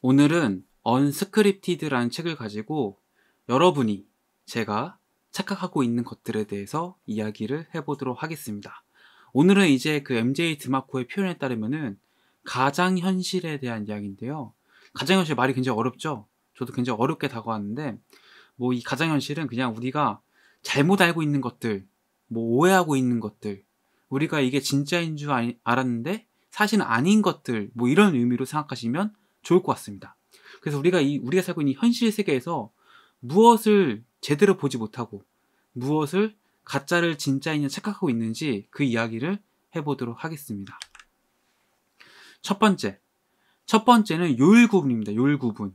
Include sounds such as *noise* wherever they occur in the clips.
오늘은 언스크립티드라는 책을 가지고 여러분이 제가 착각하고 있는 것들에 대해서 이야기를 해보도록 하겠습니다. 오늘은 이제 그 MJ 드마코의 표현에 따르면은 가장 현실에 대한 이야기인데요. 가장 현실 말이 굉장히 어렵죠. 저도 굉장히 어렵게 다가왔는데 뭐 이 가장 현실은 그냥 우리가 잘못 알고 있는 것들, 뭐 오해하고 있는 것들, 우리가 이게 진짜인 줄 알았는데 사실 아닌 것들 뭐 이런 의미로 생각하시면 좋을 것 같습니다. 그래서 우리가 이 우리가 살고 있는 현실 세계에서 무엇을 제대로 보지 못하고 무엇을 가짜를 진짜이냐 착각하고 있는지 그 이야기를 해보도록 하겠습니다. 첫 번째. 첫 번째는 요일 구분입니다. 요일 구분.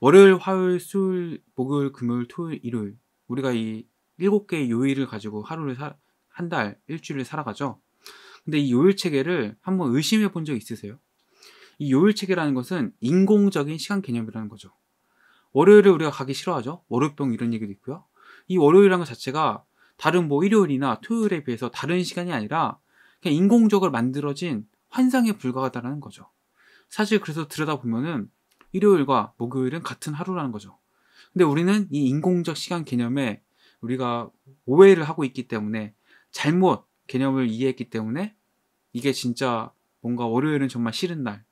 월요일, 화요일, 수요일, 목요일, 금요일, 토요일, 일요일. 우리가 이 일곱 개의 요일을 가지고 하루를 한 달, 일주일을 살아가죠. 근데 이 요일 체계를 한번 의심해 본 적 있으세요? 이 요일 체계라는 것은 인공적인 시간 개념이라는 거죠. 월요일에 우리가 가기 싫어하죠. 월요병 이런 얘기도 있고요. 이 월요일이라는 것 자체가 다른 뭐 일요일이나 토요일에 비해서 다른 시간이 아니라 그냥 인공적으로 만들어진 환상에 불과하다라는 거죠. 사실 그래서 들여다보면은 일요일과 목요일은 같은 하루라는 거죠. 근데 우리는 이 인공적 시간 개념에 우리가 오해를 하고 있기 때문에 잘못 개념을 이해했기 때문에 이게 진짜 뭔가 월요일은 정말 싫은 날,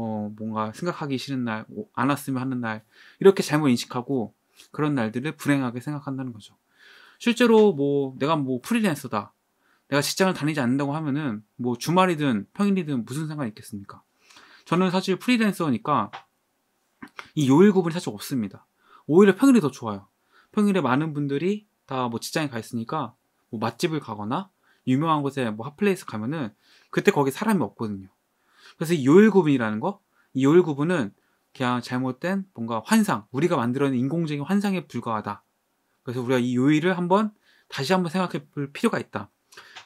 어, 뭔가 생각하기 싫은 날, 안 왔으면 하는 날, 이렇게 잘못 인식하고 그런 날들을 불행하게 생각한다는 거죠. 실제로 뭐 내가 뭐 프리랜서다. 내가 직장을 다니지 않는다고 하면은 뭐 주말이든 평일이든 무슨 상관이 있겠습니까? 저는 사실 프리랜서니까 이 요일 구분이 사실 없습니다. 오히려 평일이 더 좋아요. 평일에 많은 분들이 다 뭐 직장에 가 있으니까 뭐 맛집을 가거나 유명한 곳에 뭐 핫플레이스 가면은 그때 거기 사람이 없거든요. 그래서 이 요일 구분이라는 거, 이 요일 구분은 그냥 잘못된 뭔가 환상, 우리가 만들어낸 인공적인 환상에 불과하다. 그래서 우리가 이 요일을 한번 다시 한번 생각해 볼 필요가 있다.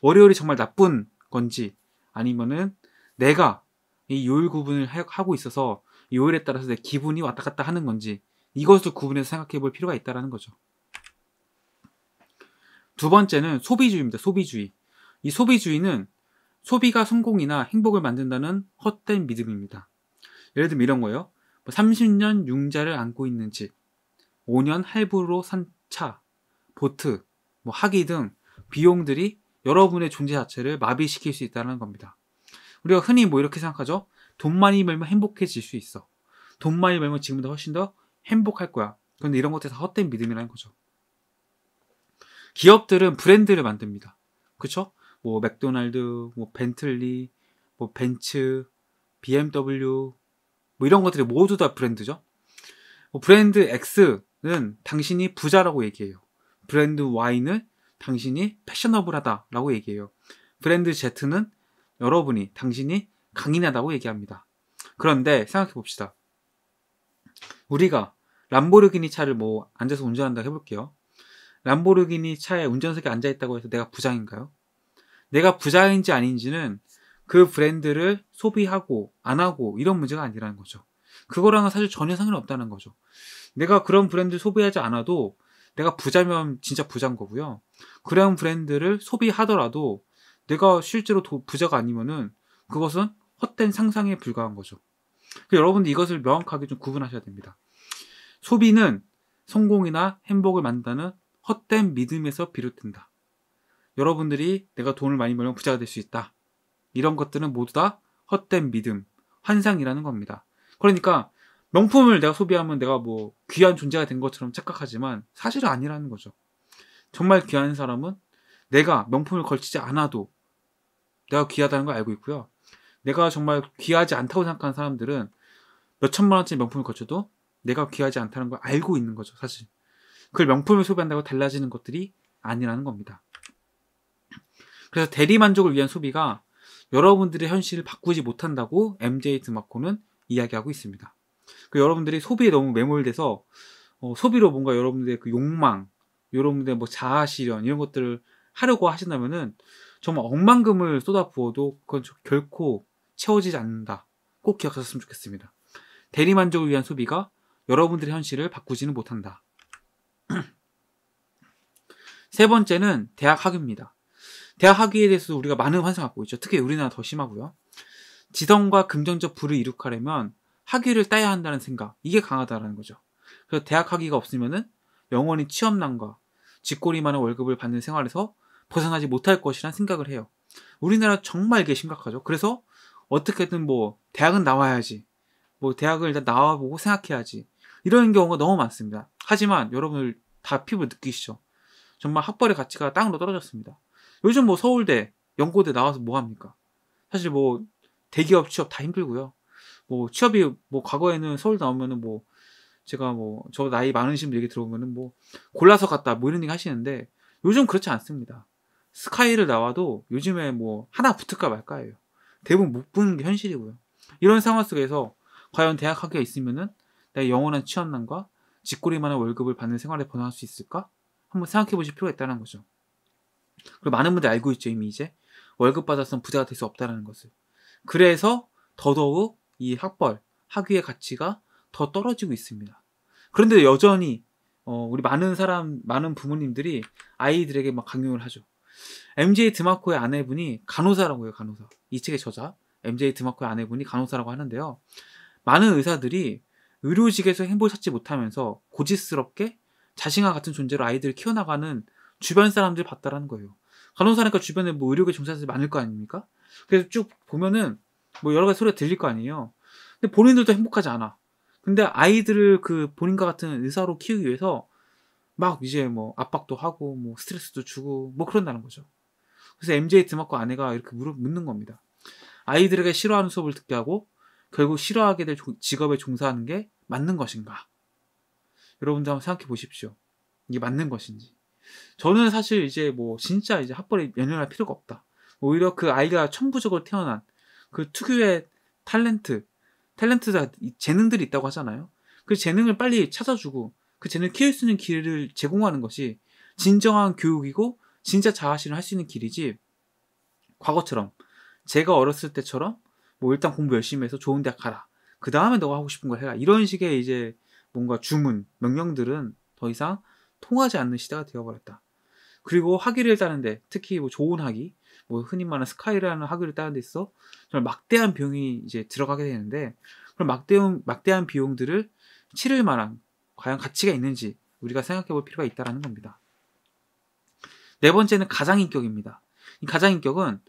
월요일이 정말 나쁜 건지 아니면은 내가 이 요일 구분을 하고 있어서 요일에 따라서 내 기분이 왔다 갔다 하는 건지 이것을 구분해서 생각해 볼 필요가 있다라는 거죠. 두 번째는 소비주의입니다. 소비주의. 이 소비주의는 소비가 성공이나 행복을 만든다는 헛된 믿음입니다. 예를 들면 이런 거예요. 30년 뭐 융자를 안고 있는 집, 5년 할부로 산 차, 보트, 뭐 학위 등 비용들이 여러분의 존재 자체를 마비시킬 수 있다는 겁니다. 우리가 흔히 뭐 이렇게 생각하죠. 돈 많이 벌면 행복해질 수 있어. 돈 많이 벌면 지금보다 훨씬 더 행복할 거야. 그런데 이런 것들이 다 헛된 믿음이라는 거죠. 기업들은 브랜드를 만듭니다. 그렇죠? 뭐 맥도날드, 뭐 벤틀리, 뭐 벤츠, BMW 뭐 이런 것들이 모두 다 브랜드죠. 뭐 브랜드 X는 당신이 부자라고 얘기해요. 브랜드 Y는 당신이 패셔너블하다라고 얘기해요. 브랜드 Z는 여러분이 당신이 강인하다고 얘기합니다. 그런데 생각해 봅시다. 우리가 람보르기니 차를 뭐 앉아서 운전한다 해볼게요. 람보르기니 차에 운전석에 앉아 있다고 해서 내가 부장인가요? 내가 부자인지 아닌지는 그 브랜드를 소비하고 안 하고 이런 문제가 아니라는 거죠. 그거랑은 사실 전혀 상관없다는 거죠. 내가 그런 브랜드를 소비하지 않아도 내가 부자면 진짜 부자인 거고요. 그런 브랜드를 소비하더라도 내가 실제로 도, 부자가 아니면은 그것은 헛된 상상에 불과한 거죠. 여러분들 이것을 명확하게 좀 구분하셔야 됩니다. 소비는 성공이나 행복을 만드는 헛된 믿음에서 비롯된다. 여러분들이 내가 돈을 많이 벌면 부자가 될 수 있다. 이런 것들은 모두 다 헛된 믿음, 환상이라는 겁니다. 그러니까 명품을 내가 소비하면 내가 뭐 귀한 존재가 된 것처럼 착각하지만 사실은 아니라는 거죠. 정말 귀한 사람은 내가 명품을 걸치지 않아도 내가 귀하다는 걸 알고 있고요. 내가 정말 귀하지 않다고 생각하는 사람들은 몇 천만 원짜리 명품을 걸쳐도 내가 귀하지 않다는 걸 알고 있는 거죠, 사실. 그걸 명품을 소비한다고 달라지는 것들이 아니라는 겁니다. 그래서 대리 만족을 위한 소비가 여러분들의 현실을 바꾸지 못한다고 MJ 드마코는 이야기하고 있습니다. 그 여러분들이 소비에 너무 매몰돼서 어, 소비로 뭔가 여러분들의 그 욕망, 여러분들의 뭐 자아 실현 이런 것들을 하려고 하신다면은 정말 억만금을 쏟아부어도 그건 결코 채워지지 않는다. 꼭 기억하셨으면 좋겠습니다. 대리 만족을 위한 소비가 여러분들의 현실을 바꾸지는 못한다. *clears throat* 세 번째는 대학 학위입니다. 대학 학위에 대해서 우리가 많은 환상 갖고 있죠. 특히 우리나라 더 심하고요. 지성과 긍정적 부를 이룩하려면 학위를 따야 한다는 생각 이게 강하다라는 거죠. 그래서 대학 학위가 없으면은 영원히 취업난과 직꼬리 많은 월급을 받는 생활에서 벗어나지 못할 것이란 생각을 해요. 우리나라 정말 이게 심각하죠. 그래서 어떻게든 뭐 대학은 나와야지. 뭐 대학을 일단 나와보고 생각해야지. 이런 경우가 너무 많습니다. 하지만 여러분들 다 피부 느끼시죠? 정말 학벌의 가치가 땅으로 떨어졌습니다. 요즘 뭐 서울대, 연고대 나와서 뭐 합니까? 사실 뭐 대기업 취업 다 힘들고요. 뭐 취업이 뭐 과거에는 서울 나오면은 뭐 제가 뭐 저 나이 많으신 분 얘기 들어보면은 뭐 골라서 갔다 뭐 이런 얘기 하시는데 요즘 그렇지 않습니다. 스카이를 나와도 요즘에 뭐 하나 붙을까 말까예요. 대부분 못 붙는 게 현실이고요. 이런 상황 속에서 과연 대학 학위가 있으면은 내 영원한 취업난과 직구리만한 월급을 받는 생활에 번화할 수 있을까? 한번 생각해 보실 필요가 있다는 거죠. 그리고 많은 분들이 알고 있죠, 이미 이제. 월급 받았으면 부자가 될 수 없다라는 것을. 그래서 더더욱 이 학벌, 학위의 가치가 더 떨어지고 있습니다. 그런데 여전히 어, 우리 많은 사람, 많은 부모님들이 아이들에게 막 강요를 하죠. MJ 드마코의 아내분이 간호사라고 해요, 간호사. 이 책의 저자, MJ 드마코의 아내분이 간호사라고 하는데요. 많은 의사들이 의료직에서 행복을 찾지 못하면서 고지스럽게 자신과 같은 존재로 아이들을 키워나가는 주변 사람들 봤다라는 거예요. 간호사니까 주변에 뭐 의료계 종사자들이 많을 거 아닙니까? 그래서 쭉 보면은 뭐 여러 가지 소리가 들릴 거 아니에요. 근데 본인들도 행복하지 않아. 근데 아이들을 그 본인과 같은 의사로 키우기 위해서 막 이제 뭐 압박도 하고 뭐 스트레스도 주고 뭐 그런다는 거죠. 그래서 MJ 드마커 아내가 이렇게 물어, 묻는 겁니다. 아이들에게 싫어하는 수업을 듣게 하고 결국 싫어하게 될 직업에 종사하는 게 맞는 것인가? 여러분들 한번 생각해 보십시오. 이게 맞는 것인지. 저는 사실 이제 뭐 진짜 이제 학벌이 연연할 필요가 없다. 오히려 그 아이가 천부적으로 태어난 그 특유의 탤런트, 탤런트가 재능들이 있다고 하잖아요. 그 재능을 빨리 찾아주고 그 재능을 키울 수 있는 길을 제공하는 것이 진정한 교육이고 진짜 자아실현 할수 있는 길이지 과거처럼 제가 어렸을 때처럼 뭐 일단 공부 열심히 해서 좋은 대학 가라. 그 다음에 너가 하고 싶은 걸 해라. 이런 식의 이제 뭔가 주문, 명령들은 더 이상 통하지 않는 시대가 되어버렸다. 그리고 학위를 따는데 특히 뭐 좋은 학위, 뭐 흔히 말하는 스카이라는 학위를 따는 데 있어 정말 막대한 비용이 이제 들어가게 되는데 그럼 막대한 막대한 비용들을 치를 만한 과연 가치가 있는지 우리가 생각해 볼 필요가 있다라는 겁니다. 네 번째는 가장인격입니다. 이 가장인격은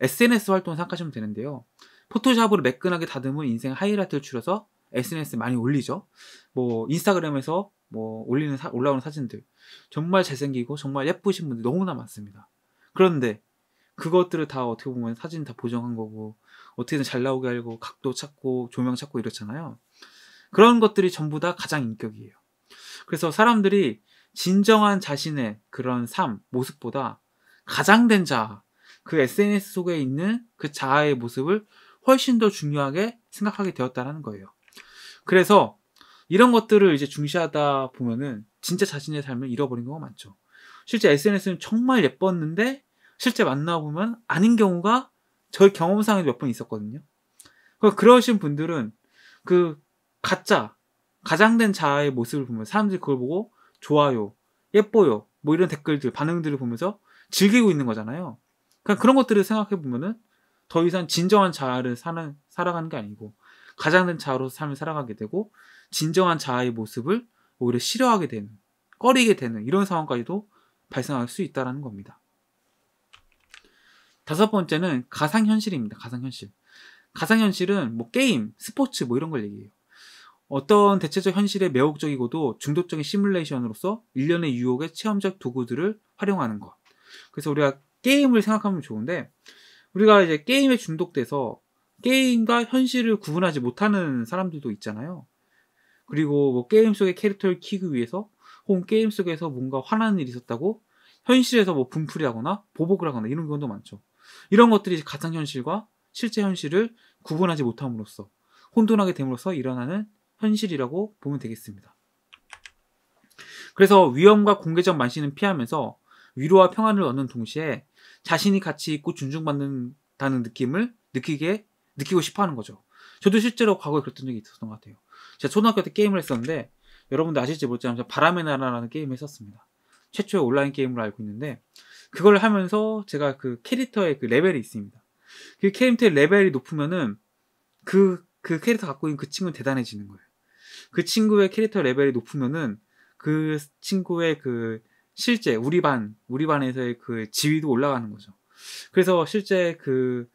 SNS 활동을 생각하시면 되는데요. 포토샵으로 매끈하게 다듬은 인생 하이라이트를 줄여서 SNS에 많이 올리죠. 뭐 인스타그램에서 뭐 올리는 사, 올라오는 사진들 정말 잘생기고 정말 예쁘신 분들 너무나 많습니다. 그런데 그것들을 다 어떻게 보면 사진 다 보정한 거고 어떻게든 잘 나오게 하고 각도 찾고 조명 찾고 이렇잖아요. 그런 것들이 전부 다 가장 인격이에요. 그래서 사람들이 진정한 자신의 그런 삶, 모습보다 가장된 자그 SNS 속에 있는 그 자아의 모습을 훨씬 더 중요하게 생각하게 되었다는 거예요. 그래서 이런 것들을 이제 중시하다 보면은 진짜 자신의 삶을 잃어버린 경우가 많죠. 실제 SNS는 정말 예뻤는데 실제 만나보면 아닌 경우가 저희 경험상에도 몇 번 있었거든요. 그러신 분들은 그 가짜, 가장된 자아의 모습을 보면 사람들이 그걸 보고 좋아요, 예뻐요, 뭐 이런 댓글들, 반응들을 보면서 즐기고 있는 거잖아요. 그냥 그러니까 그런 것들을 생각해 보면은 더 이상 진정한 자아를 사는, 살아가는 게 아니고 가장된 자아로 삶을 살아가게 되고 진정한 자아의 모습을 오히려 싫어하게 되는, 꺼리게 되는 이런 상황까지도 발생할 수 있다는 겁니다. 다섯 번째는 가상현실입니다. 가상현실. 가상현실은 뭐 게임, 스포츠 뭐 이런 걸 얘기해요. 어떤 대체적 현실의 매혹적이고도 중독적인 시뮬레이션으로서 일련의 유혹의 체험적 도구들을 활용하는 것. 그래서 우리가 게임을 생각하면 좋은데 우리가 이제 게임에 중독돼서 게임과 현실을 구분하지 못하는 사람들도 있잖아요. 그리고 뭐 게임 속의 캐릭터를 키기 위해서 혹은 게임 속에서 뭔가 화나는 일이 있었다고 현실에서 뭐 분풀이 하거나 보복을 하거나 이런 경우도 많죠. 이런 것들이 가상 현실과 실제 현실을 구분하지 못함으로써 혼돈하게 됨으로써 일어나는 현실이라고 보면 되겠습니다. 그래서 위험과 공개적 만신은 피하면서 위로와 평안을 얻는 동시에 자신이 가치 있고 존중받는다는 느낌을 느끼게 느끼고 싶어 하는 거죠. 저도 실제로 과거에 그랬던 적이 있었던 것 같아요. 제가 초등학교 때 게임을 했었는데 여러분들 아실지 모르지만 바람의 나라라는 게임을 했었습니다. 최초의 온라인 게임으로 알고 있는데 그걸 하면서 제가 그 캐릭터의 그 레벨이 있습니다. 그 캐릭터의 레벨이 높으면은 그, 그 캐릭터 갖고 있는 그 친구는 대단해지는 거예요. 그 친구의 캐릭터 레벨이 높으면은 그 친구의 그 실제 우리 반, 우리 반에서의 그 지위도 올라가는 거죠. 그래서 실제 그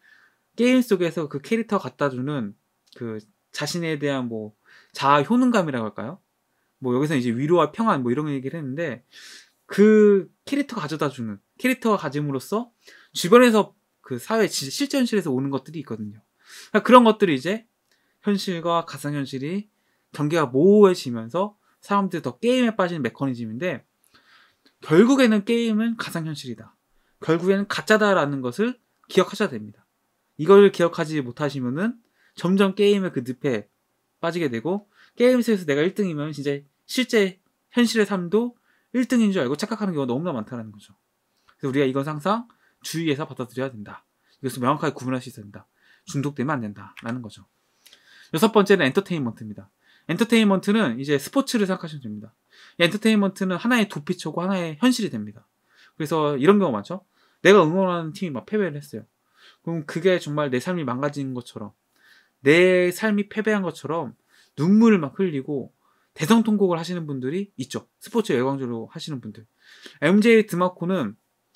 게임 속에서 그 캐릭터 갖다 주는 그 자신에 대한 뭐 자아 효능감이라고 할까요? 뭐 여기서 이제 위로와 평안 뭐 이런 얘기를 했는데 그 캐릭터가 가져다 주는 캐릭터가 가짐으로써 주변에서 그 사회 실제 현실에서 오는 것들이 있거든요. 그러니까 그런 것들이 이제 현실과 가상 현실이 경계가 모호해지면서 사람들이 더 게임에 빠지는 메커니즘인데 결국에는 게임은 가상 현실이다. 결국에는 가짜다라는 것을 기억하셔야 됩니다. 이걸 기억하지 못하시면은 점점 게임의 그 늪에 빠지게 되고 게임에서 내가 1등이면 진짜 실제 현실의 삶도 1등인 줄 알고 착각하는 경우가 너무나 많다는 거죠. 그래서 우리가 이건 항상 주의해서 받아들여야 된다. 이것을 명확하게 구분할 수 있어야 된다. 중독되면 안 된다라는 거죠. 여섯 번째는 엔터테인먼트입니다. 엔터테인먼트는 이제 스포츠를 생각하시면 됩니다. 엔터테인먼트는 하나의 도피처고 하나의 현실이 됩니다. 그래서 이런 경우 많죠. 내가 응원하는 팀이 막 패배를 했어요. 그럼 그게 정말 내 삶이 망가진 것처럼 내 삶이 패배한 것처럼 눈물을 막 흘리고 대성통곡을 하시는 분들이 있죠. 스포츠 열광적으로 하시는 분들. MJ 드마코는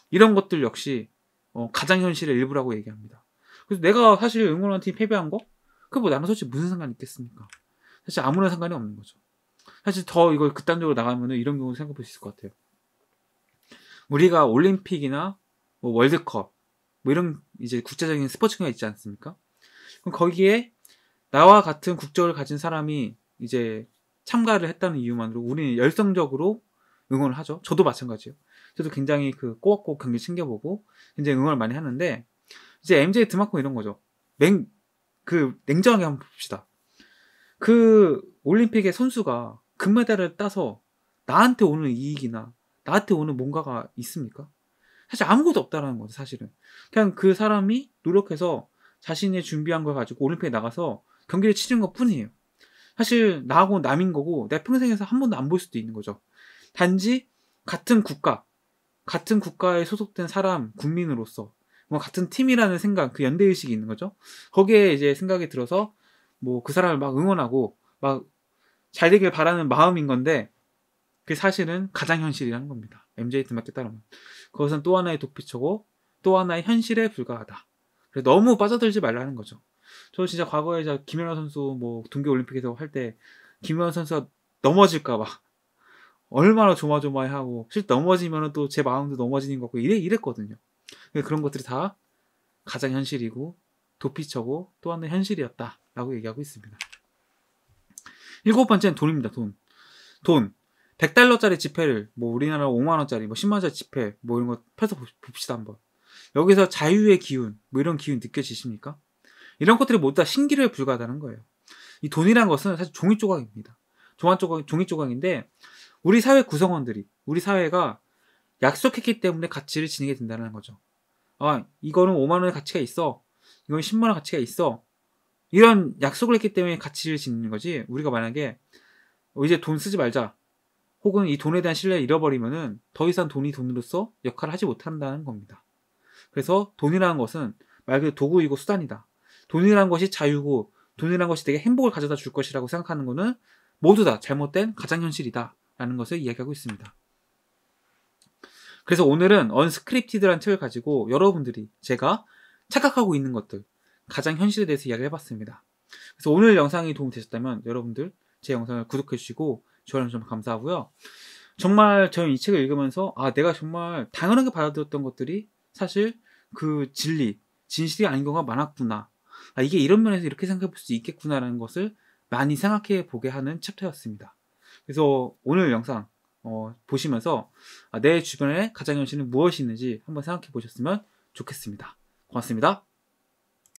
이런 것들 역시 어, 가장 현실의 일부라고 얘기합니다. 그래서 내가 사실 응원하는 팀 패배한 거? 그뭐 거나는 솔직히 무슨 상관이 있겠습니까? 사실 아무런 상관이 없는 거죠. 사실 더 이걸 극단적으로 나가면 은 이런 경우 생각해볼 수 있을 것 같아요. 우리가 올림픽이나 뭐 월드컵 뭐 이런 이제 국제적인 스포츠가 있지 않습니까? 그럼 거기에 나와 같은 국적을 가진 사람이 이제 참가를 했다는 이유만으로 우리는 열성적으로 응원을 하죠. 저도 마찬가지예요. 저도 굉장히 그 꼬박꼬박 경기 챙겨보고 굉장히 응원을 많이 하는데 이제 MJ 드마코 이런 거죠. 냉, 그 냉정하게 한번 봅시다. 그 올림픽의 선수가 금메달을 따서 나한테 오는 이익이나 나한테 오는 뭔가가 있습니까? 사실 아무것도 없다라는 거죠, 사실은. 그냥 그 사람이 노력해서 자신의 준비한 걸 가지고 올림픽에 나가서 경기를 치른 것 뿐이에요. 사실 나하고 남인 거고 내 평생에서 한 번도 안 볼 수도 있는 거죠. 단지 같은 국가, 같은 국가에 소속된 사람, 국민으로서 뭐 같은 팀이라는 생각, 그 연대 의식이 있는 거죠. 거기에 이제 생각이 들어서 뭐 그 사람을 막 응원하고 막 잘 되길 바라는 마음인 건데 그 사실은 가장 현실이라는 겁니다. MJ 드마켓 따르면 그것은 또 하나의 도피처고 또 하나의 현실에 불과하다. 그래서 너무 빠져들지 말라는 거죠. 저 진짜 과거에 저 김연아 선수 뭐 동계 올림픽에서 할 때 김연아 선수가 넘어질까 봐 얼마나 조마조마해하고 실넘어지면또 제 마음도 넘어지는 것 같고 이래 이랬거든요. 그런 것들이 다 가장 현실이고 도피처고 또 하나의 현실이었다라고 얘기하고 있습니다. 일곱 번째는 돈입니다. 돈. 돈. 100달러짜리 지폐를 뭐 우리나라 5만원짜리 뭐 10만원짜리 지폐 뭐 이런 거 펴서 봅시다 한번. 여기서 자유의 기운 뭐 이런 기운 느껴지십니까? 이런 것들이 모두 다 신기루에 불과하다는 거예요. 이 돈이란 것은 사실 종이 조각입니다. 조각, 종이 조각인데 우리 사회 구성원들이 우리 사회가 약속했기 때문에 가치를 지니게 된다는 거죠. 아, 이거는 5만 원의 가치가 있어. 이건 10만 원 가치가 있어. 이런 약속을 했기 때문에 가치를 지니는 거지. 우리가 만약에 이제 돈 쓰지 말자. 혹은 이 돈에 대한 신뢰를 잃어버리면은 더 이상 돈이 돈으로서 역할을 하지 못한다는 겁니다. 그래서 돈이라는 것은 말 그대로 도구이고 수단이다. 돈이란 것이 자유고 돈이란 것이 되게 행복을 가져다 줄 것이라고 생각하는 것은 모두 다 잘못된 가장 현실이다라는 것을 이야기하고 있습니다. 그래서 오늘은 언스크립티드란 책을 가지고 여러분들이 제가 착각하고 있는 것들 가장 현실에 대해서 이야기를 해봤습니다. 그래서 오늘 영상이 도움 되셨다면 여러분들 제 영상을 구독해 주시고 좋아요 좀 감사하고요. 정말 저는 이 책을 읽으면서 아 내가 정말 당연하게 받아들였던 것들이 사실 그 진리, 진실이 아닌 경우가 많았구나 아, 이게 이런 면에서 이렇게 생각해 볼 수 있겠구나라는 것을 많이 생각해 보게 하는 챕터였습니다. 그래서 오늘 영상 어, 보시면서 아, 내 주변에 가장 현실은 무엇이 있는지 한번 생각해 보셨으면 좋겠습니다. 고맙습니다.